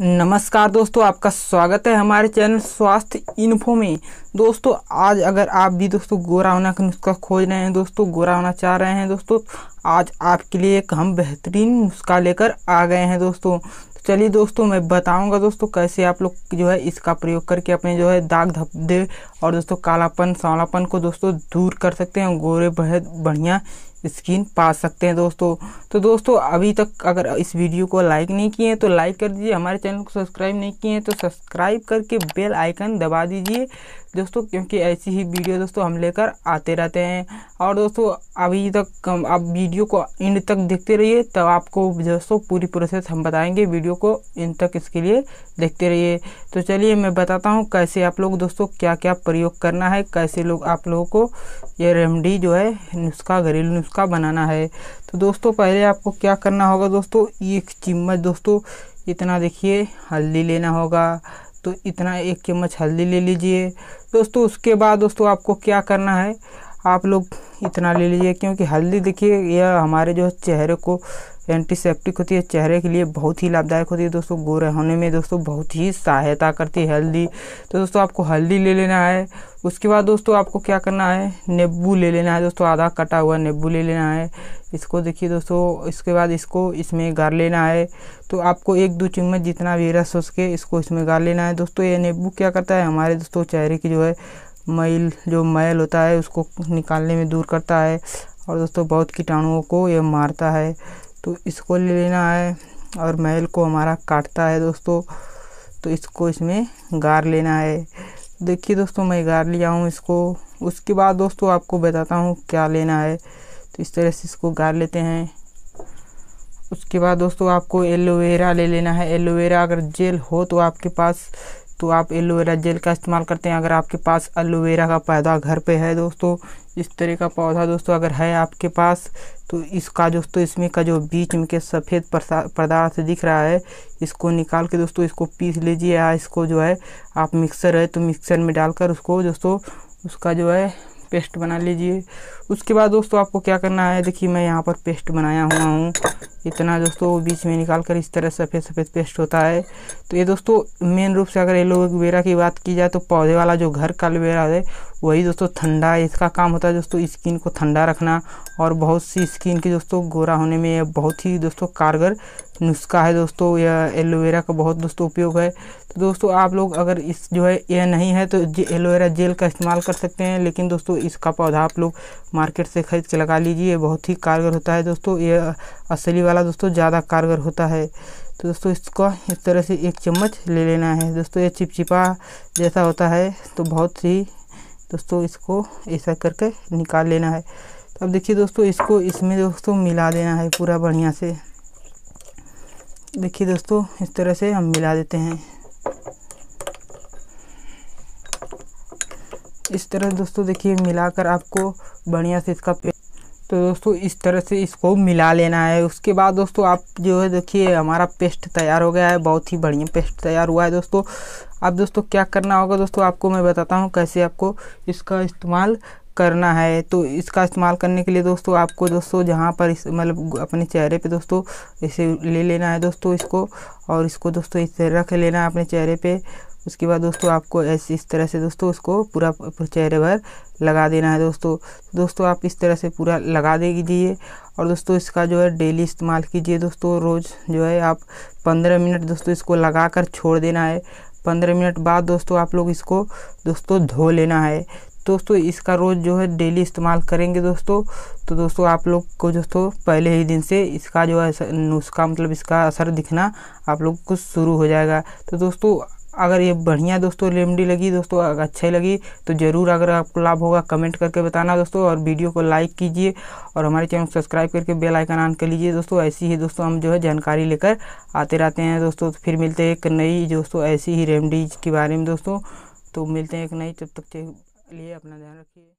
नमस्कार दोस्तों आपका स्वागत है हमारे चैनल स्वास्थ्य इन्फो में दोस्तों आज अगर आप भी दोस्तों गोरा होना का नुस्खा खोज रहे हैं दोस्तों गोरा होना चाह रहे हैं दोस्तों आज आपके लिए एक हम बेहतरीन नुस्खा लेकर आ गए हैं दोस्तों तो चलिए दोस्तों मैं बताऊंगा दोस्तों कैसे आप लोग जो है इसका प्रयोग करके अपने जो है दाग धब्बे और दोस्तों कालापन सांवलापन को दोस्तों दूर कर सकते हैं गोरे बेहद बढ़िया स्क्रीन पा सकते हैं दोस्तों तो दोस्तों अभी तक अगर इस वीडियो को लाइक नहीं किए हैं तो लाइक कर दीजिए हमारे चैनल को सब्सक्राइब नहीं किए हैं तो सब्सक्राइब करके बेल आइकन दबा दीजिए दोस्तों क्योंकि ऐसी ही वीडियो दोस्तों हम लेकर आते रहते हैं और दोस्तों अभी तक आप वीडियो को इंड तक देखते रहिए तब तो आपको दोस्तों पूरी प्रोसेस हम बताएंगे वीडियो को इंड तक इसके लिए देखते रहिए तो चलिए मैं बताता हूँ कैसे आप लोग दोस्तों क्या क्या प्रयोग करना है कैसे लोग आप लोगों को ये रेमडी जो है नुस्खा घरेलू नुस्खा बनाना है तो दोस्तों पहले आपको क्या करना होगा दोस्तों एक चम्मच दोस्तों इतना देखिए हल्दी लेना होगा तो इतना एक चम्मच हल्दी ले लीजिए दोस्तों उसके बाद दोस्तों आपको क्या करना है आप लोग इतना ले लीजिए क्योंकि हल्दी देखिए यह हमारे जो चेहरे को एंटीसेप्टिक होती है चेहरे के लिए बहुत ही लाभदायक होती है दोस्तों गोरे होने में दोस्तों बहुत ही सहायता करती है हल्दी तो दोस्तों आपको हल्दी ले लेना है उसके बाद दोस्तों आपको क्या करना है नींबू ले लेना है दोस्तों आधा कटा हुआ नींबू ले लेना है इसको देखिए दोस्तों इसके बाद इसको इसमें गार लेना है तो आपको एक दो चम्मच जितना भी रस हो सके इसको इसमें गार लेना है दोस्तों ये नींबू क्या करता है हमारे दोस्तों चेहरे की जो है मैल जो मैल होता है उसको निकालने में दूर करता है और दोस्तों बहुत कीटाणुओं को यह मारता है तो इसको ले लेना है और मैल को हमारा काटता है दोस्तों तो इसको इसमें गार लेना है देखिए दोस्तों मैं गार लिया हूँ इसको उसके बाद दोस्तों आपको बताता हूँ क्या लेना है तो इस तरह से इसको गार लेते हैं उसके बाद दोस्तों आपको एलोवेरा ले लेना है एलोवेरा अगर जेल हो तो आपके पास तो आप एलोवेरा जेल का इस्तेमाल करते हैं अगर आपके पास एलोवेरा का पौधा घर पे है दोस्तों इस तरह का पौधा दोस्तों अगर है आपके पास तो इसका दोस्तों इसमें का जो बीच में के सफ़ेद पदार्थ दिख रहा है इसको निकाल के दोस्तों इसको पीस लीजिए या इसको जो है आप मिक्सर है तो मिक्सर में डालकर उसको दोस्तों उसका जो है पेस्ट बना लीजिए उसके बाद दोस्तों आपको क्या करना है देखिए मैं यहाँ पर पेस्ट बनाया हुआ हूँ इतना दोस्तों बीच में निकाल कर इस तरह सफ़ेद सफ़ेद पेस्ट होता है तो ये दोस्तों मेन रूप से अगर एलोवेरा की बात की जाए तो पौधे वाला जो घर का एलोवेरा है वही दोस्तों ठंडा इसका काम होता है दोस्तों स्किन को ठंडा रखना और बहुत सी स्किन की दोस्तों गोरा होने में बहुत ही दोस्तों कारगर नुस्खा है दोस्तों यह एलोवेरा का बहुत दोस्तों उपयोग है तो दोस्तों आप लोग अगर इस जो है यह नहीं है तो एलोवेरा जेल का इस्तेमाल कर सकते हैं लेकिन दोस्तों इसका पौधा आप लोग मार्केट से ख़रीद के लगा लीजिए बहुत ही कारगर होता है दोस्तों यह असली वाला दोस्तों ज़्यादा कारगर होता है तो दोस्तों इसका इस तरह से एक चम्मच ले लेना है दोस्तों ये चिपचिपा जैसा होता है तो बहुत ही दोस्तों इसको ऐसा करके निकाल लेना है तो अब देखिए दोस्तों इसको इसमें दोस्तों मिला देना है पूरा बढ़िया से देखिए दोस्तों इस तरह से हम मिला देते हैं इस तरह दोस्तों देखिए मिलाकर आपको बढ़िया से इसका तो दोस्तों इस तरह से इसको मिला लेना है उसके बाद दोस्तों आप जो है देखिए हमारा पेस्ट तैयार हो गया है बहुत ही बढ़िया पेस्ट तैयार हुआ है दोस्तों अब दोस्तों क्या करना होगा दोस्तों आपको मैं बताता हूँ कैसे आपको इसका इस्तेमाल करना है तो इसका इस्तेमाल करने के लिए दोस्तों आपको दोस्तों जहाँ पर इस मतलब अपने चेहरे पे दोस्तों इसे ले लेना है दोस्तों इसको और इसको दोस्तों इस तरह रख लेना है अपने चेहरे पे उसके बाद दोस्तों आपको ऐसे इस तरह से दोस्तों उसको पूरा चेहरे भर लगा देना है दोस्तों दोस्तों आप इस तरह से पूरा लगा दे दीजिए और दोस्तों इसका जो है डेली इस्तेमाल कीजिए दोस्तों रोज़ जो है आप पंद्रह मिनट दोस्तों इसको लगा कर छोड़ देना है पंद्रह मिनट बाद दोस्तों आप लोग इसको दोस्तों धो लेना है दोस्तों इसका रोज़ जो है डेली इस्तेमाल करेंगे दोस्तों तो दोस्तों आप लोग को दोस्तों पहले ही दिन से इसका जो है नुस्खा मतलब इसका असर दिखना आप लोग को शुरू हो जाएगा तो दोस्तों अगर ये बढ़िया दोस्तों रेमडी लगी दोस्तों अगर अच्छी लगी तो ज़रूर अगर आपको लाभ होगा कमेंट करके बताना दोस्तों और वीडियो को लाइक कीजिए और हमारे चैनल को सब्सक्राइब करके बेल आइकन ऑन कर लीजिए दोस्तों ऐसी ही दोस्तों हम जो है जानकारी लेकर आते रहते हैं दोस्तों तो फिर मिलते हैं एक नई दोस्तों ऐसी ही रेमडीज के बारे में दोस्तों तो मिलते हैं एक नई तब तक लिए अपना ध्यान रखिए